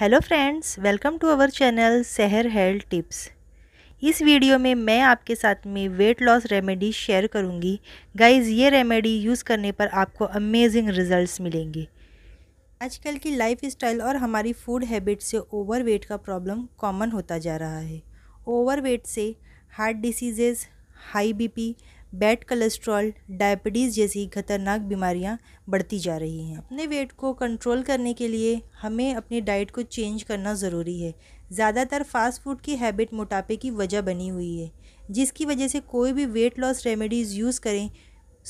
hello friends welcome to our channel Sahar health tips इस video में मैं आपके साथ में वेट लॉस रेमेडी शेयर करूंगी गाइस ये रेमेडी यूज़ करने पर आपको अमेजिंग रिजल्ट्स मिलेंगे आजकल की लाइफ स्टाइल और हमारी फूड हैबिट से ओवर वेट का प्रॉब्लम कॉमन होता जा रहा है ओवर वेट से heart diseases high B bad cholesterol diabetes जैसी खतरनाक बीमारियां बढ़ती जा रही हैं अपने वेट को कंट्रोल करने के लिए हमें अपनी डाइट को चेंज करना ज़रूरी है ज़्यादातर फास्ट फूड की हैबिट मोटापे की वजह बनी हुई है जिसकी वजह से कोई भी वेट लॉस रेमेडीज़ यूज़ करें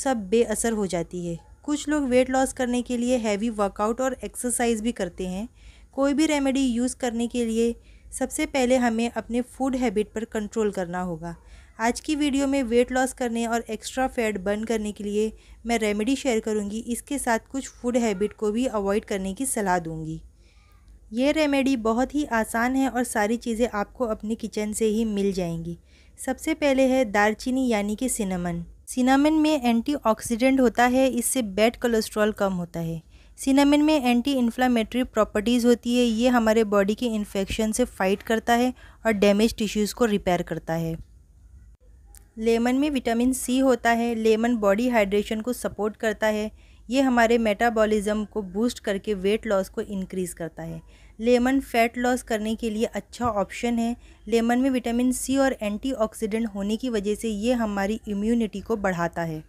सब बेअसर हो जाती है कुछ लोग वेट लॉस करने के लिए हैवी वर्कआउट और एक्सरसाइज भी करते हैं कोई भी रेमेडी यूज़ करने के लिए सबसे पहले हमें अपने फूड हैबिट पर कंट्रोल करना होगा आज की वीडियो में वेट लॉस करने और एक्स्ट्रा फैट बर्न करने के लिए मैं रेमेडी शेयर करूँगी इसके साथ कुछ फूड हैबिट को भी अवॉइड करने की सलाह दूँगी ये रेमेडी बहुत ही आसान है और सारी चीज़ें आपको अपने किचन से ही मिल जाएंगी सबसे पहले है दालचीनी यानी कि सिनेमन सिनेमन में एंटी होता है इससे बैड कोलेस्ट्रॉल कम होता है सिनेमन में एंटी इन्फ्लामेटरी प्रॉपर्टीज़ होती है ये हमारे बॉडी के इन्फेक्शन से फाइट करता है और डैमेज टिश्यूज़ को रिपेयर करता है लेमन में विटामिन सी होता है लेमन बॉडी हाइड्रेशन को सपोर्ट करता है ये हमारे मेटाबॉलिज्म को बूस्ट करके वेट लॉस को इनक्रीज़ करता है लेमन फैट लॉस करने के लिए अच्छा ऑप्शन है लेमन में विटामिन सी और एंटीऑक्सीडेंट होने की वजह से ये हमारी इम्यूनिटी को बढ़ाता है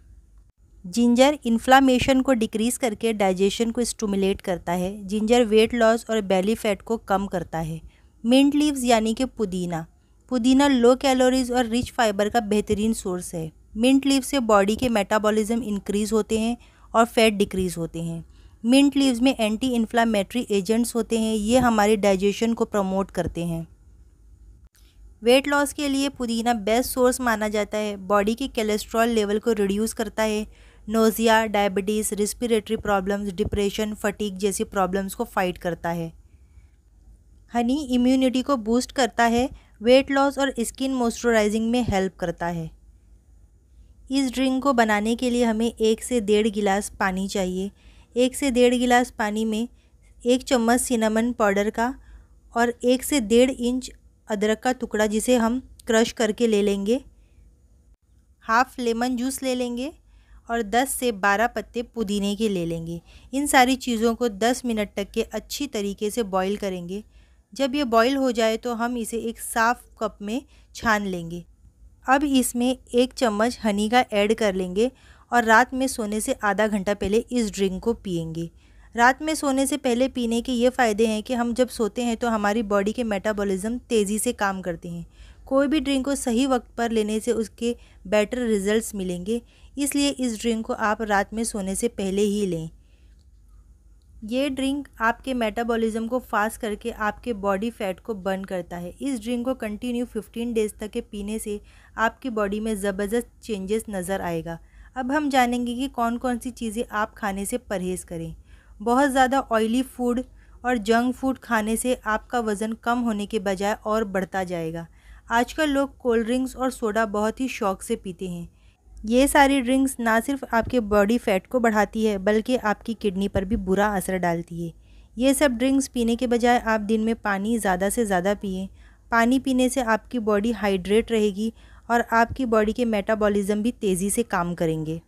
जिंजर इन्फ्लामेशन को डिक्रीज़ करके डाइजेशन को स्टूमुलेट करता है जिंजर वेट लॉस और बेली फैट को कम करता है मिंट लीव्स यानी कि पुदीना पुदीना लो कैलोरीज और रिच फाइबर का बेहतरीन सोर्स है मिंट लीव से बॉडी के मेटाबॉलिज्म इंक्रीज़ होते हैं और फैट डिक्रीज़ होते हैं मिंट लीव्स में एंटी इन्फ्लामेटरी एजेंट्स होते हैं ये हमारे डाइजेशन को प्रमोट करते हैं वेट लॉस के लिए पुदीना बेस्ट सोर्स माना जाता है बॉडी के कोलेस्ट्रॉल लेवल को रिड्यूस करता है nausea diabetes respiratory problems depression fatigue जैसी प्रॉब्लम्स को फाइट करता है हनी इम्यूनिटी को बूस्ट करता है वेट लॉस और स्किन मॉइस्चराइजिंग में हेल्प करता है इस ड्रिंक को बनाने के लिए हमें एक से डेढ़ गिलास पानी चाहिए एक से डेढ़ गिलास पानी में एक चम्मच सिनेमन पाउडर का और एक से डेढ़ इंच अदरक का टुकड़ा जिसे हम क्रश करके ले लेंगे हाफ़ लेमन जूस ले लेंगे और 10 से 12 पत्ते पुदीने के ले लेंगे इन सारी चीज़ों को 10 मिनट तक के अच्छी तरीके से बॉईल करेंगे जब ये बॉईल हो जाए तो हम इसे एक साफ़ कप में छान लेंगे अब इसमें एक चम्मच हनी का ऐड कर लेंगे और रात में सोने से आधा घंटा पहले इस ड्रिंक को पियेंगे रात में सोने से पहले पीने के ये फ़ायदे हैं कि हम जब सोते हैं तो हमारी बॉडी के मेटाबॉलिज्म तेज़ी से काम करते हैं कोई भी ड्रिंक को सही वक्त पर लेने से उसके बेटर रिजल्ट्स मिलेंगे इसलिए इस ड्रिंक को आप रात में सोने से पहले ही लें ये ड्रिंक आपके मेटाबॉलिज्म को फास्ट करके आपके बॉडी फैट को बर्न करता है इस ड्रिंक को कंटिन्यू 15 डेज तक के पीने से आपकी बॉडी में ज़बरदस्त चेंजेस नज़र आएगा अब हम जानेंगे कि कौन कौन सी चीज़ें आप खाने से परहेज़ करें बहुत ज़्यादा ऑयली फूड और जंक फूड खाने से आपका वज़न कम होने के बजाय और बढ़ता जाएगा आजकल लोग कोल्ड ड्रिंक्स और सोडा बहुत ही शौक से पीते हैं ये सारी ड्रिंक्स ना सिर्फ आपके बॉडी फैट को बढ़ाती है बल्कि आपकी किडनी पर भी बुरा असर डालती है ये सब ड्रिंक्स पीने के बजाय आप दिन में पानी ज़्यादा से ज़्यादा पिए पानी पीने से आपकी बॉडी हाइड्रेट रहेगी और आपकी बॉडी के मेटाबॉलिज्म भी तेज़ी से काम करेंगे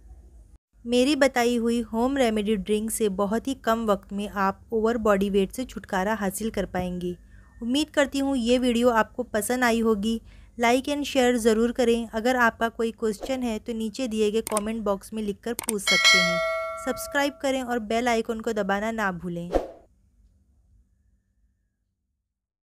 मेरी बताई हुई होम रेमेडी ड्रिंक से बहुत ही कम वक्त में आप ओवर बॉडी वेट से छुटकारा हासिल कर पाएंगे उम्मीद करती हूँ ये वीडियो आपको पसंद आई होगी लाइक एंड शेयर ज़रूर करें अगर आपका कोई क्वेश्चन है तो नीचे दिए गए कमेंट बॉक्स में लिखकर पूछ सकते हैं सब्सक्राइब करें और बेल आइकन को दबाना ना भूलें